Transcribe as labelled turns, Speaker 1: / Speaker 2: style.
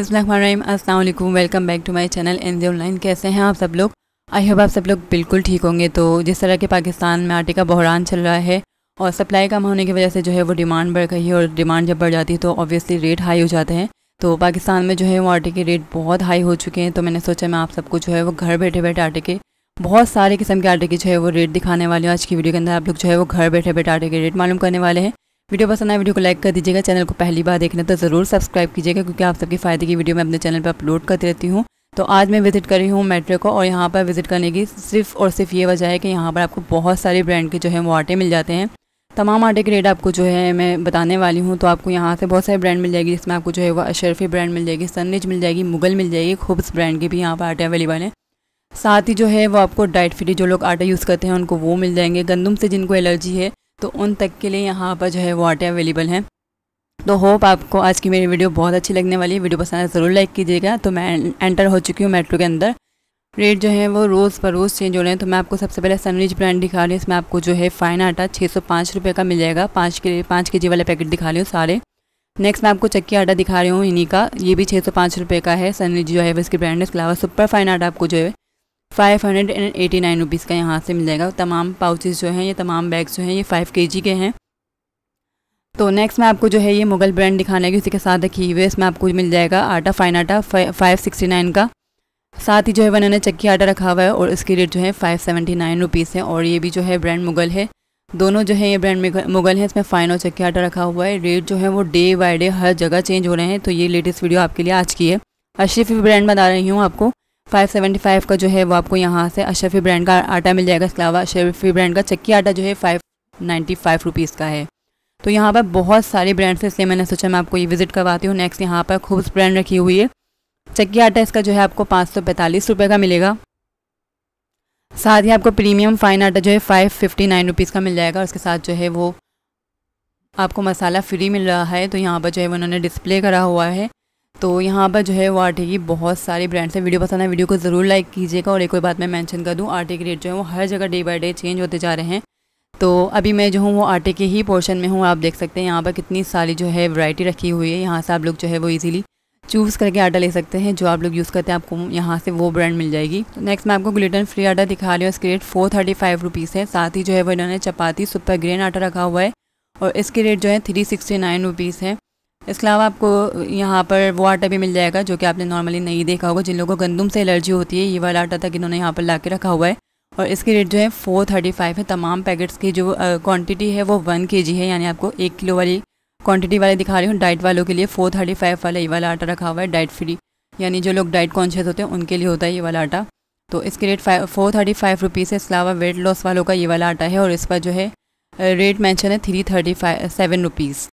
Speaker 1: अस्सलाम welcome back to my channel N online कैसे हैं आप सब लोग आई होप आप सब लोग बिल्कुल ठीक होंगे तो जिस तरह के पाकिस्तान में आटे का बहरान चल रहा है और सप्लाई कम होने की वजह से जो है वो डिमांड बढ़ गई है और डिमांड जब बढ़ जाती है तो ऑब्वियसली रेट हाई हो जाते हैं तो पाकिस्तान में जो है वो आटे के रेट बहुत हाई हो चुके हैं तो मैंने सोचा मैं आप सबको जो है वो घर बैठे बैठे आटे के बहुत सारे किस्म के आटे के जो है वो रेट दिखाने वाले हैं आज की वीडियो के अंदर आप लोग जो है वो घर बैठे बैठे आटे के रेट मालूम करने वाले हैं वीडियो पसंद आए वीडियो को लाइक कर दीजिएगा चैनल को पहली बार देखना तो ज़रूर सब्सक्राइब कीजिएगा क्योंकि आप सबके फ़ायदे की वीडियो मैं अपने चैनल पर अपलोड करती रहती हूँ तो आज मैं विज़िट कर रही हूँ मेट्रो को और यहाँ पर विज़िट करने की सिर्फ और सिर्फ ये वजह है कि यहाँ पर आपको बहुत सारे ब्रांड के जो है वो आटे मिल जाते हैं तमाम आटे के रेट आपको जो है मैं बताने वाली हूँ तो आपको यहाँ से बहुत सारे ब्रांड मिल जाएगी जिसमें आपको जो है वो अशरफी ब्रांड मिल जाएगी सनरिज मिल जाएगी मुगल मिल जाएगी खूब्स ब्रांड के भी यहाँ पर आटे अवेलेबल हैं साथ ही जो है वो आपको डाइट फ्री जो लोग आटा यूज़ करते हैं उनको वो मिल जाएंगे गंदम से जिनको एलर्जी है तो उन तक के लिए यहाँ पर जो है वो आटे अवेलेबल हैं तो होप आपको आज की मेरी वीडियो बहुत अच्छी लगने वाली है वीडियो पसंद है ज़रूर लाइक कीजिएगा तो मैं एंटर हो चुकी हूँ मेट्रो के अंदर रेट जो है वो रोज़ पर रोज़ चेंज हो रहे हैं तो मैं आपको सबसे पहले सनरिच ब्रांड दिखा रही हूँ इसमें आपको जो है फ़ाइन आटा छः सौ पाँच रुपये का मिल जाएगा पाँच के पाँच के जी पैकेट दिखा रही हूँ सारे नेक्स्ट मैं आपको चक्की आटा दिखा रही हूँ इन्हीं का ये भी छः सौ पाँच रुपये का है सनरिच जो है इसकी ब्रांड है इसके अलावा सुपर फाइन आटा आपको जो है five hundred and eighty nine rupees का यहाँ से मिल जाएगा तमाम पाउचेज़ जो हैं ये तमाम बैग्स जो हैं ये फाइव के जी के हैं तो नेक्स्ट में आपको जो है ये मुगल ब्रांड दिखाने है उसी के साथ रखी हुई इसमें आपको मिल जाएगा आटा फाइन आटा फाइव सिक्सटी नाइन का साथ ही जो है उन्होंने चक्की आटा रखा हुआ है और इसकी रेट जो है फाइव सेवेंटी नाइन रुपीज़ है और ये भी जो है ब्रांड मुगल है दोनों जो है ये ब्रांड मुगल है इसमें फाइन और चक्की आटा रखा हुआ है रेट जो है वो डे बाई डे हर जगह चेंज हो रहे हैं तो ये लेटेस्ट वीडियो आपके लिए आज की है अशरफ ब्रांड बता रही हूँ आपको 575 का जो है वो आपको यहाँ से अशरफी ब्रांड का आटा मिल जाएगा इसके अलावा अशरफी ब्रांड का चक्की आटा जो है फाइव नाइन्टी फाइव रुपीज़ का है तो यहाँ पर बहुत सारे ब्रांड्स हैं इसलिए मैंने सोचा मैं आपको ये विज़िट करवाती हूँ नेक्स्ट यहाँ पर खूब ब्रांड रखी हुई है चक्की आटा इसका जो है आपको पाँच सौ पैंतालीस रुपये का मिलेगा साथ ही आपको प्रीमियम फाइन आटा जो है फाइव फिफ्टी नाइन रुपीज़ का मिल जाएगा उसके साथ जो है वो आपको मसाला फ्री मिल रहा है तो यहाँ पर जो है उन्होंने डिस्प्ले करा हुआ है तो यहाँ पर जो है वो आटे की बहुत सारे ब्रांड्स हैं वीडियो पसंद है वीडियो को ज़रूर लाइक कीजिएगा और एक और बात मैं मैंशन कर दूँ आटे के रेट जो है वो हर जगह डे बाई डे चेंज होते जा रहे हैं तो अभी मैं जो हूँ वो आटे के ही पोर्शन में हूँ आप देख सकते हैं यहाँ पर कितनी सारी जो है वैरायटी रखी हुई है यहाँ से आप लोग जो है वो ईज़िली चूज़ करके आटा ले सकते हैं जो आप लोग यूज़ करते हैं आपको यहाँ से वो ब्रांड मिल जाएगी तो नेक्स्ट मैं आपको ग्लूटेन फ्री आटा दिखा रही हूँ इसके rate four thirty five rupees है साथ ही जो है वो इन्होंने चपाती सुपर ग्रेन आटा रखा हुआ है और इसके रेट जो है थ्री सिक्सटी नाइन रुपीज़ है इसके अलावा आपको यहाँ पर वो आटा भी मिल जाएगा जो कि आपने नॉर्मली नहीं देखा होगा जिन लोगों को गंदम से एलर्जी होती है ये वाला आटा तक इन्होंने यहाँ पर ला रखा हुआ है और इसकी रेट जो है फोर थर्टी फाइव है तमाम पैकेट्स की जो क्वांटिटी है वो वन के जी है यानी आपको एक किलो वाली क्वांटिटी वाले दिखा रही हूँ डाइट वालों के लिए फोर थर्टी फाइव वाला ये वाला आटा रखा हुआ है डाइट फ्री यानी जो लोग डाइट कॉन्शियस होते हैं उनके लिए होता है ये वाला आटा तो इसके rate five four thirty five rupees है इसके अलावा वेट लॉस वालों का ये वाला आटा है और इस पर जो है रेट मैंशन है three thirty five seven rupees